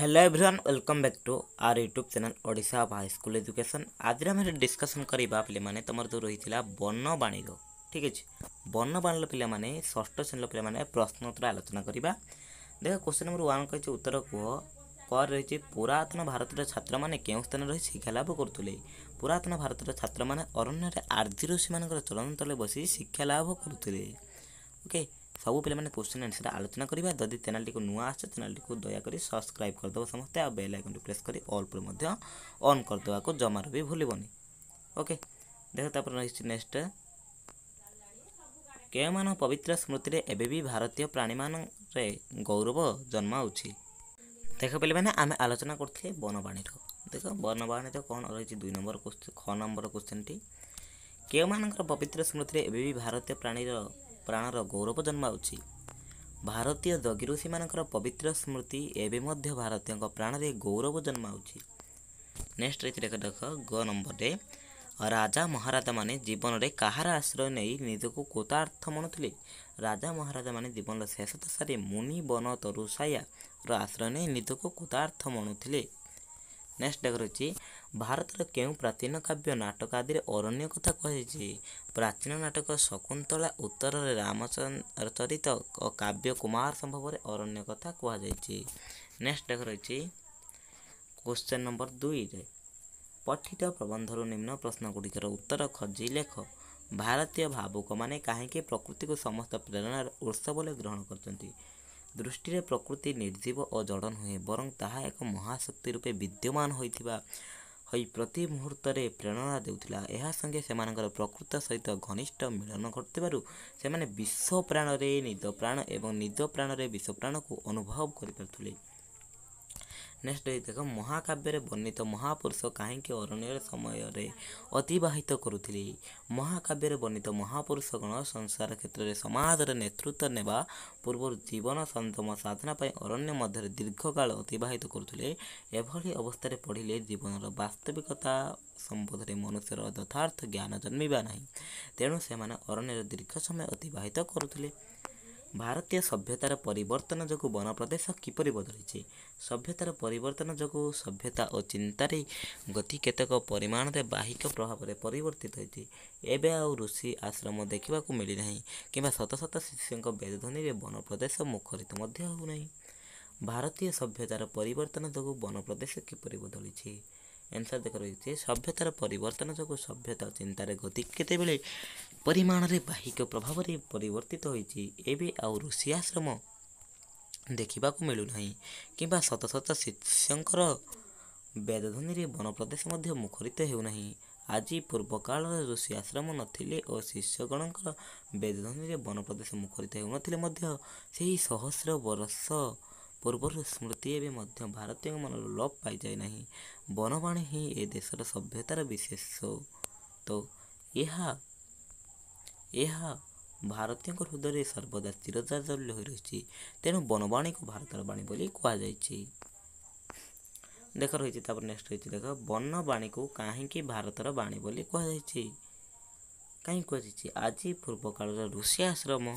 hello everyone welcome back to our YouTube channel Odisha high school education ଆଜିରେ ଆମେ discussion କରିବା ପିଲାମାନେ ତୁମର ଯେଉଁ ରହିଥିଲା ବର୍ଣ୍ଣବାଣୀର ଠିକ୍ ଅଛି ବର୍ଣ୍ଣବାଣୀର ପିଲାମାନେ ଷଷ୍ଠ ଶ୍ରେଣୀର ପିଲାମାନେ ପ୍ରଶ୍ନ ଉତ୍ତର ଆଲୋଚନା କରିବା ଦେଖ କ୍ୱେଶ୍ଚନ୍ ନମ୍ବର ୱାନ୍ କହିଛି ଉତ୍ତର କୁହ କର ରହିଛି ପୁରାତନ ଭାରତର ଛାତ୍ରମାନେ କେଉଁ ସ୍ଥାନରେ ରହି ଶିକ୍ଷା ଲାଭ କରୁଥିଲେ ପୁରାତନ ଭାରତର ଛାତ୍ରମାନେ ଅରଣ୍ୟରେ ଆର୍ଜି ଋଷିମାନଙ୍କର ଚଳନ ତଳେ ବସି ଶିକ୍ଷା ଲାଭ କରୁଥିଲେ ଓକେ ସବୁ ପିଲାମାନେ କୋଶ୍ଚିନ୍ ଆନ୍ସର୍ ଆଲୋଚନା କରିବା ଯଦି ଚ୍ୟାନେଲ୍ଟିକୁ ନୂଆ ଆସିଛ ଚ୍ୟାନେଲ୍ଟିକୁ ଦୟାକରି ସବସ୍କ୍ରାଇବ୍ କରିଦେବ ସମସ୍ତେ ଆଉ ବେଲ୍ ଆଇକନ୍ଟି ପ୍ରେସ୍ କରି ଅଲ୍ ଉପରେ ମଧ୍ୟ ଅନ୍ କରିଦେବାକୁ ଜମାରୁ ବି ଭୁଲିବନି ଓକେ ଦେଖ ତାପରେ ରହିଛି ନେକ୍ସଟ କେଉଁମାନ ପବିତ୍ର ସ୍ମୃତିରେ ଏବେ ବି ଭାରତୀୟ ପ୍ରାଣୀମାନରେ ଗୌରବ ଜନ୍ମାଉଛି ଦେଖ ପିଲାମାନେ ଆମେ ଆଲୋଚନା କରୁଥିଲେ ବନବାଣୀର ଦେଖ ବନବାଣୀର କ'ଣ ରହିଛି ଦୁଇ ନମ୍ବର କୋଶ୍ଚିନ୍ ଖ ନମ୍ବର କୋଶ୍ଚିନ୍ଟି କେଉଁମାନଙ୍କର ପବିତ୍ର ସ୍ମୃତିରେ ଏବେ ବି ଭାରତୀୟ ପ୍ରାଣୀର ପ୍ରାଣର ଗୌରବ ଜନ୍ମାଉଛି ଭାରତୀୟ ଦଗିରୁଷିମାନଙ୍କର ପବିତ୍ର ସ୍ମୃତି ଏବେ ମଧ୍ୟ ଭାରତୀୟଙ୍କ ପ୍ରାଣରେ ଗୌରବ ଜନ୍ମାଉଛି ନେକ୍ସଟ ଏଥିରେ ଦେଖ ଗ ନମ୍ବରରେ ରାଜା ମହାରାଜାମାନେ ଜୀବନରେ କାହାର ଆଶ୍ରୟ ନେଇ ନିଜକୁ କୋତାର୍ଥ ମଣୁଥିଲେ ରାଜା ମହାରାଜାମାନେ ଜୀବନର ଶେଷ ଦଶାରେ ମୁନି ବନ ତରୁସାୟାର ଆଶ୍ରୟ ନେଇ ନିଜକୁ କୃତାର୍ଥ ମଣୁଥିଲେ ନେକ୍ସଟ ଦେଖ ରହିଛି ଭାରତର କେଉଁ ପ୍ରାଚୀନ କାବ୍ୟ ନାଟକ ଆଦିରେ ଅରଣ୍ୟ କଥା କୁହାଯାଇଛି ପ୍ରାଚୀନ ନାଟକ ଶକୁନ୍ତଳା ଉତ୍ତରରେ ରାମଚରିତ ଓ କାବ୍ୟ କୁମାର ସମ୍ଭବରେ ଅରଣ୍ୟ କଥା କୁହାଯାଇଛି ନେକ୍ସଟ ଦେଖ ରହିଛି କୋଶ୍ଚେନ୍ ନମ୍ବର ଦୁଇରେ ପଠିତ ପ୍ରବନ୍ଧରୁ ନିମ୍ନ ପ୍ରଶ୍ନଗୁଡ଼ିକର ଉତ୍ତର ଖୋଜି ଲେଖ ଭାରତୀୟ ଭାବୁକମାନେ କାହିଁକି ପ୍ରକୃତିକୁ ସମସ୍ତ ପ୍ରେରଣାର ଉତ୍ସ ବୋଲି ଗ୍ରହଣ କରିଛନ୍ତି ଦୃଷ୍ଟିରେ ପ୍ରକୃତି ନିର୍ଜୀବ ଓ ଜଡ଼ ନୁହେଁ ବରଂ ତାହା ଏକ ମହାଶକ୍ତି ରୂପେ ବିଦ୍ୟମାନ ହୋଇଥିବା ହୋଇ ପ୍ରତି ମୁହୂର୍ତ୍ତରେ ପ୍ରେରଣା ଦେଉଥିଲା ଏହା ସଙ୍ଗେ ସେମାନଙ୍କର ପ୍ରକୃତ ସହିତ ଘନିଷ୍ଠ ମିଳନ ଘଟୁଥିବାରୁ ସେମାନେ ବିଶ୍ୱ ପ୍ରାଣରେ ନିଜ ପ୍ରାଣ ଏବଂ ନିଜ ପ୍ରାଣରେ ବିଶ୍ୱ ପ୍ରାଣକୁ ଅନୁଭବ କରିପାରୁଥିଲେ ନେକ୍ସଟ ଦେଖ ମହାକାବ୍ୟରେ ବର୍ଣ୍ଣିତ ମହାପୁରୁଷ କାହିଁକି ଅରଣ୍ୟର ସମୟରେ ଅତିବାହିତ କରୁଥିଲେ ମହାକାବ୍ୟରେ ବର୍ଣ୍ଣିତ ମହାପୁରୁଷ ଗଣ ସଂସାର କ୍ଷେତ୍ରରେ ସମାଜର ନେତୃତ୍ୱ ନେବା ପୂର୍ବରୁ ଜୀବନ ସଂଯମ ସାଧନା ପାଇଁ ଅରଣ୍ୟ ମଧ୍ୟରେ ଦୀର୍ଘକାଳ ଅତିବାହିତ କରୁଥିଲେ ଏଭଳି ଅବସ୍ଥାରେ ପଢ଼ିଲେ ଜୀବନର ବାସ୍ତବିକତା ସମ୍ବନ୍ଧରେ ମନୁଷ୍ୟର ଯଥାର୍ଥ ଜ୍ଞାନ ଜନ୍ମିବା ନାହିଁ ତେଣୁ ସେମାନେ ଅରଣ୍ୟର ଦୀର୍ଘ ସମୟ ଅତିବାହିତ କରୁଥିଲେ ଭାରତୀୟ ସଭ୍ୟତାର ପରିବର୍ତ୍ତନ ଯୋଗୁଁ ବନ ପ୍ରଦେଶ କିପରି ବଦଳିଛି ସଭ୍ୟତାର ପରିବର୍ତ୍ତନ ଯୋଗୁଁ ସଭ୍ୟତା ଓ ଚିନ୍ତାରେ ଗତି କେତେକ ପରିମାଣରେ ବାହିକ ପ୍ରଭାବରେ ପରିବର୍ତ୍ତିତ ହୋଇଛି ଏବେ ଆଉ ଋଷି ଆଶ୍ରମ ଦେଖିବାକୁ ମିଳିନାହିଁ କିମ୍ବା ଶତ ଶତ ଶିଷ୍ୟଙ୍କ ବେଦଧ୍ୱନିରେ ବନପ୍ରଦେଶ ମୁଖରିତ ମଧ୍ୟ ହେଉନାହିଁ ଭାରତୀୟ ସଭ୍ୟତାର ପରିବର୍ତ୍ତନ ଯୋଗୁଁ ବନପ୍ରଦେଶ କିପରି ବଦଳିଛି ଏନ୍ସର୍ ଦେଖ ରହିଛି ସଭ୍ୟତାର ପରିବର୍ତ୍ତନ ଯୋଗୁଁ ସଭ୍ୟତା ଚିନ୍ତାରେ ଗତି କେତେବେଳେ ପରିମାଣରେ ବାହିକ ପ୍ରଭାବରେ ପରିବର୍ତ୍ତିତ ହୋଇଛି ଏବେ ଆଉ ଋଷି ଆଶ୍ରମ ଦେଖିବାକୁ ମିଳୁନାହିଁ କିମ୍ବା ଶତ ଶତ ଶିଷ୍ୟଙ୍କର ବେଦଧ୍ୱନିରେ ବନପ୍ରଦେଶ ମଧ୍ୟ ମୁଖରିତ ହେଉନାହିଁ ଆଜି ପୂର୍ବକାଳରେ ଋଷି ଆଶ୍ରମ ନଥିଲେ ଓ ଶିଷ୍ୟଗଣଙ୍କର ବେଦଧ୍ୱନିରେ ବନପ୍ରଦେଶ ମୁଖରିତ ହେଉନଥିଲେ ମଧ୍ୟ ସେହି ସହସ୍ର ବର୍ଷ ପୂର୍ବରୁ ସ୍ମୃତି ଏବେ ମଧ୍ୟ ଭାରତୀୟଙ୍କ ମନରୁ ଲୋପ ପାଇଯାଏ ନାହିଁ ବନବାଣୀ ହିଁ ଏ ଦେଶର ସଭ୍ୟତାର ବିଶେଷ ତ ଏହା ଏହା ଭାରତୀୟଙ୍କ ହୃଦୟରେ ସର୍ବଦା ଚିରଦାର୍ଯ୍ୟ ହୋଇ ରହିଛି ତେଣୁ ବନବାଣୀକୁ ଭାରତର ବାଣୀ ବୋଲି କୁହାଯାଇଛି ଦେଖ ରହିଛି ତାପରେ ନେକ୍ସଟ ରହିଛି ଦେଖ ବନବାଣୀକୁ କାହିଁକି ଭାରତର ବାଣୀ ବୋଲି କୁହାଯାଇଛି କାହିଁକି କୁହାଯାଇଛି ଆଜି ପୂର୍ବକାଳର ଋଷି ଆଶ୍ରମ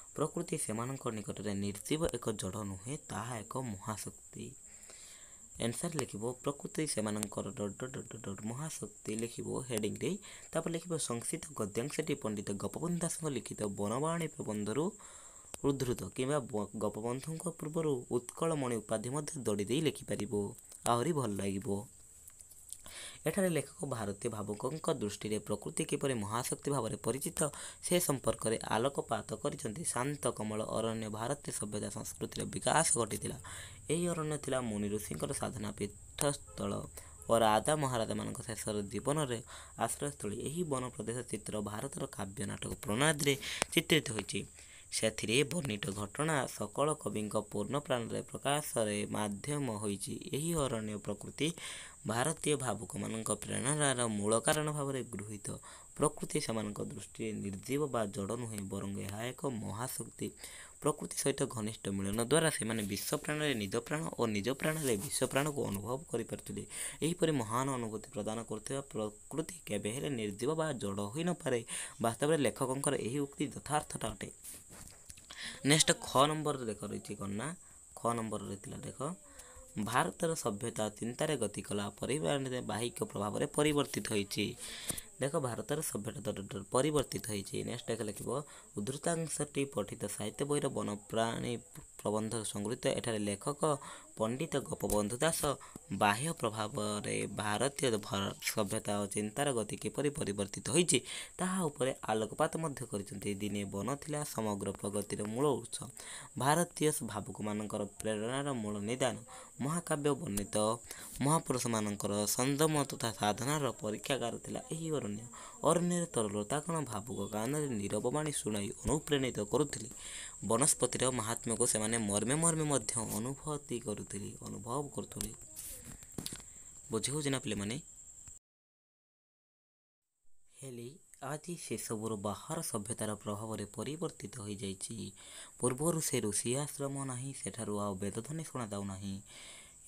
ପ୍ରକୃତି ସେମାନଙ୍କ ନିକଟରେ ନିର୍ଜୀବ ଏକ ଜଡ଼ ନୁହେଁ ତାହା ଏକ ମହାଶକ୍ତି ଆନ୍ସର ଲେଖିବ ପ୍ରକୃତି ସେମାନଙ୍କର ଡଟ ଡଟ ଡଟ ମହାଶକ୍ତି ଲେଖିବ ହେଡ଼ିଙ୍ଗ ଦେଇ ତାପରେ ଲେଖିବ ସଂସ୍କୃତ ଗଦ୍ୟାଂଶଟି ପଣ୍ଡିତ ଗୋପବନ୍ଧୁ ଦାସଙ୍କ ଲିଖିତ ବନବାଣୀ ପ୍ରବନ୍ଧରୁ ଉଦ୍ଧୃତ କିମ୍ବା ଗୋପବନ୍ଧୁଙ୍କ ପୂର୍ବରୁ ଉତ୍କଳମଣି ଉପାଧି ମଧ୍ୟ ଦଡ଼ି ଦେଇ ଲେଖିପାରିବ ଆହୁରି ଭଲ ଲାଗିବ ଏଠାରେ ଲେଖକ ଭାରତୀୟ ଭାବୁକଙ୍କ ଦୃଷ୍ଟିରେ ପ୍ରକୃତି କିପରି ମହାଶକ୍ତି ଭାବରେ ପରିଚିତ ସେ ସମ୍ପର୍କରେ ଆଲୋକପାତ କରିଛନ୍ତି ଶାନ୍ତ କମଳ ଅରଣ୍ୟ ଭାରତୀୟ ସଭ୍ୟତା ସଂସ୍କୃତିର ବିକାଶ ଘଟିଥିଲା ଏହି ଅରଣ୍ୟ ଥିଲା ମୁନି ଋଷିଙ୍କର ସାଧନା ପୀଠସ୍ଥଳ ଓ ରାଧା ମହାରାଜାମାନଙ୍କ ଶେଷର ଜୀବନରେ ଆଶ୍ରୟସ୍ଥଳୀ ଏହି ବନ ପ୍ରଦେଶ ଚିତ୍ର ଭାରତର କାବ୍ୟ ନାଟକ ପ୍ରଣାଳୀରେ ଚିତ୍ରିତ ହୋଇଛି ସେଥିରେ ବର୍ଣ୍ଣିତ ଘଟଣା ସକଳ କବିଙ୍କ ପୂର୍ଣ୍ଣ ପ୍ରାଣରେ ପ୍ରକାଶରେ ମାଧ୍ୟମ ହୋଇଛି ଏହି ଅରଣ୍ୟ ପ୍ରକୃତି ଭାରତୀୟ ଭାବୁକମାନଙ୍କ ପ୍ରେରଣାର ମୂଳ କାରଣ ଭାବରେ ଗୃହୀତ ପ୍ରକୃତି ସେମାନଙ୍କ ଦୃଷ୍ଟିରେ ନିର୍ଜୀବ ବା ଜଡ଼ ନୁହେଁ ବରଂ ଏହା ଏକ ମହାଶକ୍ତି ପ୍ରକୃତି ସହିତ ଘନିଷ୍ଠ ମିଳନ ଦ୍ୱାରା ସେମାନେ ବିଶ୍ୱପ୍ରାଣରେ ନିଜ ପ୍ରାଣ ଓ ନିଜ ପ୍ରାଣରେ ବିଶ୍ୱପ୍ରାଣକୁ ଅନୁଭବ କରିପାରୁଥିଲେ ଏହିପରି ମହାନ ଅନୁଭୂତି ପ୍ରଦାନ କରୁଥିବା ପ୍ରକୃତି କେବେ ହେଲେ ନିର୍ଜୀବ ବା ଜଡ଼ ହୋଇନପାରେ ବାସ୍ତବରେ ଲେଖକଙ୍କର ଏହି ଉକ୍ତି ଯଥାର୍ଥଟା ଅଟେ ନେକ୍ସଟ ଖ ନମ୍ବରରେ ଦେଖ ରହିଛି କନା ଖ ନମ୍ବରରେ ଥିଲା ଦେଖ ଭାରତର ସଭ୍ୟତା ଚିନ୍ତାରେ ଗତି କଲା ପରିବାରରେ ବାହିକ ପ୍ରଭାବରେ ପରିବର୍ତ୍ତିତ ହୋଇଛି ଦେଖ ଭାରତର ସଭ୍ୟତା ପରିବର୍ତ୍ତିତ ହୋଇଛି ନେକ୍ସଟ ଦେଖ ଲେଖିବ ଉଦ୍ଧୃତାଂଶଟି ପଠିତ ସାହିତ୍ୟ ବହିର ବନପ୍ରାଣୀ ପ୍ରବନ୍ଧ ସଂଗୃହୀତ ଏଠାରେ ଲେଖକ ପଣ୍ଡିତ ଗୋପବନ୍ଧୁ ଦାସ ବାହ୍ୟ ପ୍ରଭାବରେ ଭାରତୀୟ ସଭ୍ୟତା ଓ ଚିନ୍ତାର ଗତି କିପରି ପରିବର୍ତ୍ତିତ ହୋଇଛି ତାହା ଉପରେ ଆଲୋକପାତ ମଧ୍ୟ କରିଛନ୍ତି ଦିନେ ବନ ଥିଲା ସମଗ୍ର ପ୍ରଗତିର ମୂଳ ଉତ୍ସ ଭାରତୀୟ ଭାବୁକମାନଙ୍କର ପ୍ରେରଣାର ମୂଳ ନିଦାନ ମହାକାବ୍ୟ ବର୍ଣ୍ଣିତ ମହାପୁରୁଷମାନଙ୍କର ସଂଯମ ତଥା ସାଧନାର ପରୀକ୍ଷାଗାର ଥିଲା ଏହି ଅରଣ୍ୟ ଅରଣ୍ୟରେ ତରଲତା କ'ଣ ଭାବୁକ କାନରେ ନିରବ ବାଣୀ ଶୁଣାଇ ଅନୁପ୍ରେଣିତ କରୁଥିଲେ ବନସ୍ପତିର ମହାତ୍ମ୍ୟକୁ ସେମାନେ ମର୍ମେ ମର୍ମେ ମଧ୍ୟ ଅନୁଭୂତି କରୁଥିଲେ ଅନୁଭବ କରୁଥିଲେ ବୁଝିହେଉଛି ନା ପିଲାମାନେ ହେଲେ ଆଜି ସେସବୁର ବାହାର ସଭ୍ୟତାର ପ୍ରଭାବରେ ପରିବର୍ତ୍ତିତ ହୋଇଯାଇଛି ପୂର୍ବରୁ ସେ ଋଷି ଆଶ୍ରମ ନାହିଁ ସେଠାରୁ ଆଉ ବେଦଧ୍ୱନି ଶୁଣାଯାଉନାହିଁ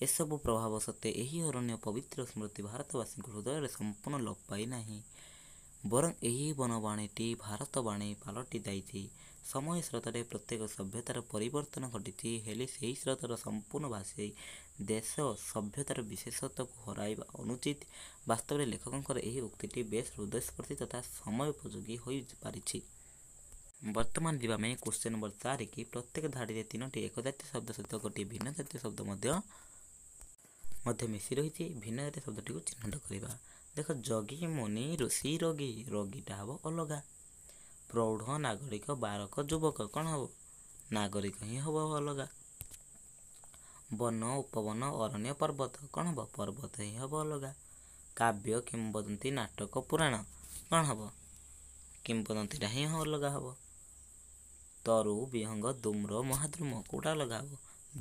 ଏସବୁ ପ୍ରଭାବ ସତ୍ତ୍ୱେ ଏହି ଅରଣ୍ୟ ପବିତ୍ର ସ୍ମୃତି ଭାରତବାସୀଙ୍କ ହୃଦୟରେ ସମ୍ପୂର୍ଣ୍ଣ ଲୋପ ପାଇନାହିଁ ବରଂ ଏହି ବନବାଣୀଟି ଭାରତବାଣୀ ପାଲଟି ଯାଇଛି ସମୟ ସ୍ରୋତରେ ପ୍ରତ୍ୟେକ ସଭ୍ୟତାର ପରିବର୍ତ୍ତନ ଘଟିଛି ହେଲେ ସେହି ସ୍ରୋତର ସମ୍ପୂର୍ଣ୍ଣ ଭାଷୀ ଦେଶ ସଭ୍ୟତାର ବିଶେଷତ୍ୱକୁ ହରାଇବା ଅନୁଚିତ ବାସ୍ତବରେ ଲେଖକଙ୍କର ଏହି ଉକ୍ତିଟି ବେଶ୍ ହୃଦୟସ୍ପର୍ଶୀ ତଥା ସମୟ ଉପଯୋଗୀ ହୋଇପାରିଛି ବର୍ତ୍ତମାନ ଯିବା ପାଇଁ କୋଶ୍ଚିନ୍ ନମ୍ବର ଚାରି କି ପ୍ରତ୍ୟେକ ଧାଡ଼ିରେ ତିନୋଟି ଏକଜାତୀୟ ଶବ୍ଦ ସହିତ ଗୋଟିଏ ଭିନ୍ନ ଜାତୀୟ ଶବ୍ଦ ମଧ୍ୟ ମଧ୍ୟ ମିଶି ରହିଛି ଭିନ୍ନ ଜାତୀୟ ଶବ୍ଦଟିକୁ ଚିହ୍ନଟ କରିବା ଦେଖ ଜଗି ମୁନି ଋଷି ରୋଗୀ ରୋଗୀଟା ହେବ ଅଲଗା ପ୍ରୌଢ଼ ନାଗରିକ ବାରକ ଯୁବକ କ'ଣ ହେବ ନାଗରିକ ହିଁ ହେବ ଅଲଗା ବନ ଉପବନ ଅରଣ୍ୟ ପର୍ବତ କ'ଣ ହେବ ପର୍ବତ ହିଁ ହେବ ଅଲଗା କାବ୍ୟ କିମ୍ବଦନ୍ତୀ ନାଟକ ପୁରାଣ କ'ଣ ହେବ କିମ୍ବଦନ୍ତୀଟା ହିଁ ଅଲଗା ହେବ ତରୁ ବିହଙ୍ଗ ଦୁମ୍ର ମହାଦ୍ରୁମ କେଉଁଟା ଅଲଗା ହେବ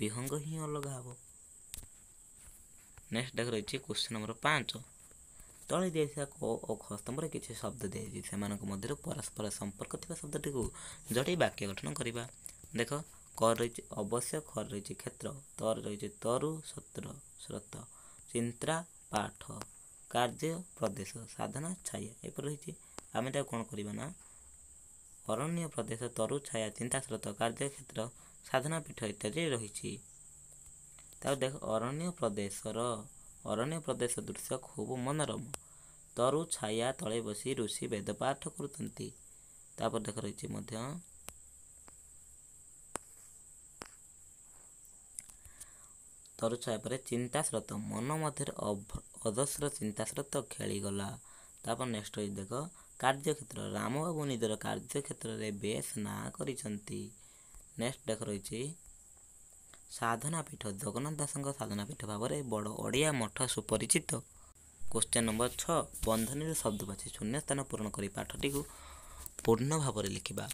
ବିହଙ୍ଗ ହିଁ ଅଲଗା ହେବ ନେକ୍ସଟ ରହିଛି କ୍ୱେଶ୍ଚିନ୍ ନମ୍ବର ପାଞ୍ଚ ତଳେ ଦିଆଯାଇଥିବା କୋ ଓ ଖ ସ୍ତମ୍ଭରେ କିଛି ଶବ୍ଦ ଦିଆଯାଇଛି ସେମାନଙ୍କ ମଧ୍ୟରୁ ପରସ୍ପର ସମ୍ପର୍କ ଥିବା ଶବ୍ଦଟିକୁ ଜଟେଇ ବାକ୍ୟ ଗଠନ କରିବା ଦେଖ କ ରହିଛି ଅବଶ୍ୟ ଖରେ ରହିଛି କ୍ଷେତ୍ର ତରେ ରହିଛି ତରୁ ସତ୍ର ସ୍ରୋତ ଚିନ୍ତା ପାଠ କାର୍ଯ୍ୟ ପ୍ରଦେଶ ସାଧନା ଛାୟା ଏପରି ରହିଛି ଆମେ ତାକୁ କ'ଣ କରିବା ନା ଅରଣ୍ୟ ପ୍ରଦେଶ ତରୁ ଛାୟା ଚିନ୍ତା ଚିନ୍ତାସ୍ରୋତ କାର୍ଯ୍ୟକ୍ଷେତ୍ର ସାଧନା ପୀଠ ଇତ୍ୟାଦି ରହିଛି ତାପରେ ଦେଖ ଅରଣ୍ୟ ପ୍ରଦେଶର ଅରଣ୍ୟ ପ୍ରଦେଶ ଦୃଶ୍ୟ ଖୁବ୍ ମନୋରମ ତରୁ ଛାୟା ତଳେ ବସି ଋଷି ବେଦପାଠ କରୁଛନ୍ତି ତାପରେ ଦେଖ ରହିଛି ମଧ୍ୟ ତରୁ ଛାୟା ପରେ ଚିନ୍ତାସ୍ରୋତ ମନ ମଧ୍ୟରେ ଅଧସ୍ର ସ୍ରୋତ ଖେଳିଗଲା ତାପରେ ନେକ୍ସଟ ରହିଛି ଦେଖ କାର୍ଯ୍ୟକ୍ଷେତ୍ର ରାମବାବୁ ନିଜର କାର୍ଯ୍ୟକ୍ଷେତ୍ରରେ ବେଶ୍ ନାଁ କରିଛନ୍ତି ନେକ୍ସଟ ଦେଖ ରହିଛି ସାଧନା ପୀଠ ଜଗନ୍ନାଥ ଦାସଙ୍କ ସାଧନା ପୀଠ ଭାବରେ ବଡ଼ ଓଡ଼ିଆ ମଠ ସୁପରିଚିତ କୋଶ୍ଚିନ୍ ନମ୍ବର ଛଅ ବନ୍ଧନୀରେ ଶବ୍ଦ ବାଛି ଶୂନ୍ୟ ସ୍ଥାନ ପୂରଣ କରି ପାଠଟିକୁ ପୂର୍ଣ୍ଣ ଭାବରେ ଲେଖିବା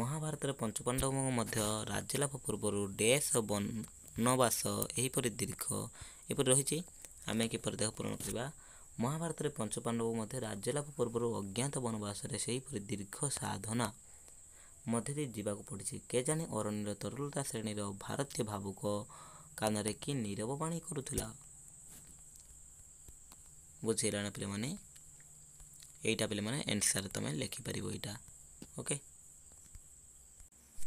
ମହାଭାରତରେ ପଞ୍ଚପାଣ୍ଡବ ମଧ୍ୟ ରାଜ୍ୟଲାଭ ପୂର୍ବରୁ ଡେସ ବନବାସ ଏହିପରି ଦୀର୍ଘ ଏପରି ରହିଛି ଆମେ କିପରି ଦେହ ପୂରଣ କରିବା ମହାଭାରତରେ ପଞ୍ଚପାଣ୍ଡବ ମଧ୍ୟ ରାଜ୍ୟଲାଭ ପୂର୍ବରୁ ଅଜ୍ଞାତ ବନବାସରେ ସେହିପରି ଦୀର୍ଘ ସାଧନା ମଧ୍ୟ ଦେଇ ଯିବାକୁ ପଡ଼ିଛି କେଜାଣି ଅରଣ୍ୟର ତରଳତା ଶ୍ରେଣୀର ଭାରତୀୟ ଭାବୁକ କାନରେ କି ନିରବ ବାଣୀ କରୁଥିଲା ବୁଝିଲାଣି ପିଲାମାନେ ଏଇଟା ପିଲାମାନେ ଏନ୍ସାର୍ ତୁମେ ଲେଖିପାରିବ ଏଇଟା ଓକେ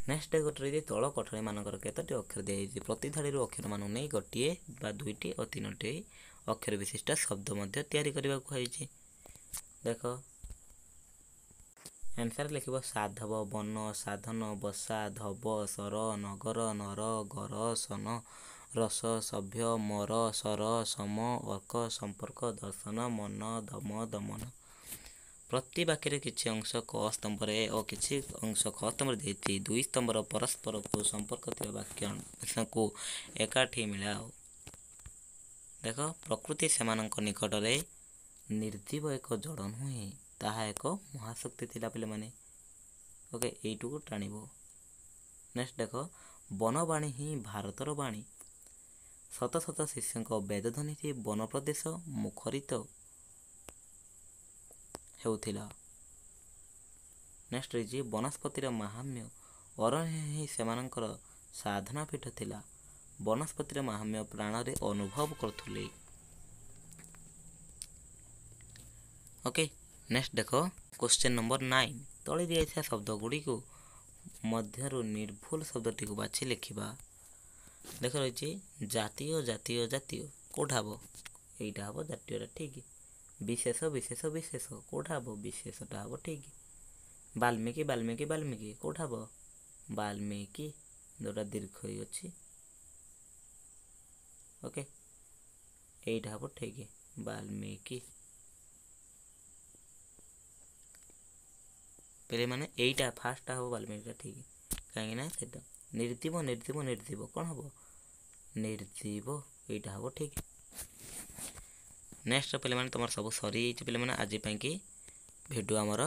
ନେକ୍ସଟ ଗୋଟେ ତଳ ମାନଙ୍କର କେତୋଟି ଅକ୍ଷର ଦିଆଯାଇଛି ପ୍ରତି ଧାଡ଼ିରୁ ଅକ୍ଷରମାନଙ୍କୁ ନେଇ ଗୋଟିଏ ବା ଦୁଇଟି ଓ ତିନୋଟି ଅକ୍ଷର ବିଶିଷ୍ଟ ଶବ୍ଦ ମଧ୍ୟ ତିଆରି କରିବାକୁ କୁହାଯାଇଛି ଦେଖ ଆନ୍ସର ଲେଖିବ ସାଧବ ବନ ସାଧନ ବସା ଧବ ସର ନଗର ନର ଗର ସନ ରସ ସଭ୍ୟ ମର ସର ସମ ଅର୍କ ସମ୍ପର୍କ ଦର୍ଶନ ମନ ଦମ ଦମନ ପ୍ରତି ବାକ୍ୟରେ କିଛି ଅଂଶ କ ସ୍ତମ୍ଭରେ ଓ କିଛି ଅଂଶ କ ସ୍ତମ୍ଭରେ ଦେଇଛି ଦୁଇ ସ୍ତମ୍ଭର ପରସ୍ପରକୁ ସମ୍ପର୍କ ଥିବା ବାକ୍ୟକୁ ଏକାଠି ମିଳାଅ ଦେଖ ପ୍ରକୃତି ସେମାନଙ୍କ ନିକଟରେ ନିର୍ଜୀବ ଏକ ଜଡ଼ ନୁହେଁ ତାହା ଏକ ମହାଶକ୍ତି ଥିଲା ପିଲାମାନେ ଓକେ ଏଇଟୁକୁ ଟାଣିବ ନେକ୍ସଟ ଦେଖ ବନବାଣୀ ହିଁ ଭାରତର ବାଣୀ ସତ ସତ ଶିଷ୍ୟଙ୍କ ବେଦଧ୍ୱନିଟି ବନପ୍ରଦେଶ ମୁଖରିତ ହେଉଥିଲା ନେକ୍ସଟ ରହିଛି ବନସ୍ପତିର ମାହାମ୍ୟ ଅରଣ୍ୟ ହିଁ ସେମାନଙ୍କର ସାଧନା ପୀଠ ଥିଲା ବନସ୍ପତିର ମାହାମ୍ୟ ପ୍ରାଣରେ ଅନୁଭବ କରୁଥିଲେ ଓକେ ନେକ୍ସଟ ଦେଖ କ୍ୱେଶ୍ଚନ୍ ନମ୍ବର ନାଇନ୍ ତଳେ ଦିଆଯାଇଥିବା ଶବ୍ଦଗୁଡ଼ିକୁ ମଧ୍ୟରୁ ନିର୍ଭୁଲ ଶବ୍ଦଟିକୁ ବାଛି ଲେଖିବା ଦେଖ ରହିଛି ଜାତୀୟ ଜାତୀୟ ଜାତୀୟ କେଉଁଟା ହେବ ଏଇଟା ହେବ ଜାତୀୟଟା ଠିକ୍ ବିଶେଷ ବିଶେଷ ବିଶେଷ କେଉଁଟା ହେବ ବିଶେଷଟା ହେବ ଠିକ୍ ବାଲ୍ମୀକି ବାଲ୍ମୀକି ବାଲ୍ମିକି କେଉଁଟା ହେବ ବାଲ୍ମିକି ଯେଉଁଟା ଦୀର୍ଘ ଅଛି ଓକେ ଏଇଟା ହେବ ଠିକ୍ ବାଲ୍ମିକି ପିଲାମାନେ ଏଇଟା ଫାର୍ଷ୍ଟଟା ହେବ ବାଲ୍ମୀକିଟା ଠିକ୍ କାହିଁକିନା ସେଇଟା ନିର୍ଦ୍ଦୀପ ନିର୍ଦ୍ଦୀପ ନିର୍ଦ୍ଦୀପ କ'ଣ ହେବ ନିର୍ଦ୍ଦୀପ ଏଇଟା ହେବ ଠିକ୍ ନେକ୍ସଟ ପିଲାମାନେ ତୁମର ସବୁ ସରିଯାଇଛି ପିଲାମାନେ ଆଜି ପାଇଁକି ଭିଡ଼ିଓ ଆମର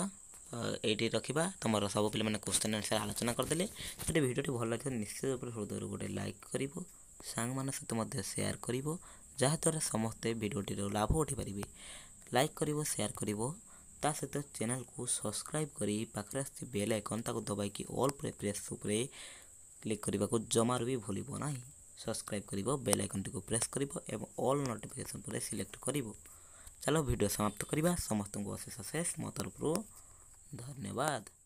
ଏଇଠି ରଖିବା ତୁମର ସବୁ ପିଲାମାନେ କ୍ୱେଶ୍ଚନ୍ ଆନ୍ସର୍ ଆଲୋଚନା କରିଦେଲେ ଯଦି ଭିଡ଼ିଓଟି ଭଲ ଲାଗିବ ନିଶ୍ଚିତ ଉପରେ ହୃଦୟରୁ ଗୋଟେ ଲାଇକ୍ କରିବ ସାଙ୍ଗମାନଙ୍କ ସହିତ ମଧ୍ୟ ସେୟାର କରିବ ଯାହାଦ୍ୱାରା ସମସ୍ତେ ଭିଡ଼ିଓଟିର ଲାଭ ଉଠାଇପାରିବେ ଲାଇକ୍ କରିବ ସେୟାର କରିବ ତା ସହିତ ଚ୍ୟାନେଲକୁ ସବସ୍କ୍ରାଇବ୍ କରି ପାଖରେ ଆସୁଛି ବେଲ୍ ଆଇକନ୍ ତାକୁ ଦବାଇକି ଅଲ୍ ପ୍ରେସ୍ ଉପରେ କ୍ଲିକ୍ କରିବାକୁ ଜମାରୁ ବି ଭୁଲିବ ନାହିଁ ସବସ୍କ୍ରାଇବ୍ କରିବ ବେଲ୍ ଆଇକନ୍ଟିକୁ ପ୍ରେସ୍ କରିବ ଏବଂ ଅଲ୍ ନୋଟିଫିକେସନ୍ ପରେ ସିଲେକ୍ଟ କରିବ ଚାଲ ଭିଡ଼ିଓ ସମାପ୍ତ କରିବା ସମସ୍ତଙ୍କୁ ଅଶେଷ ଅଶେଷ ମୋ ତରଫରୁ ଧନ୍ୟବାଦ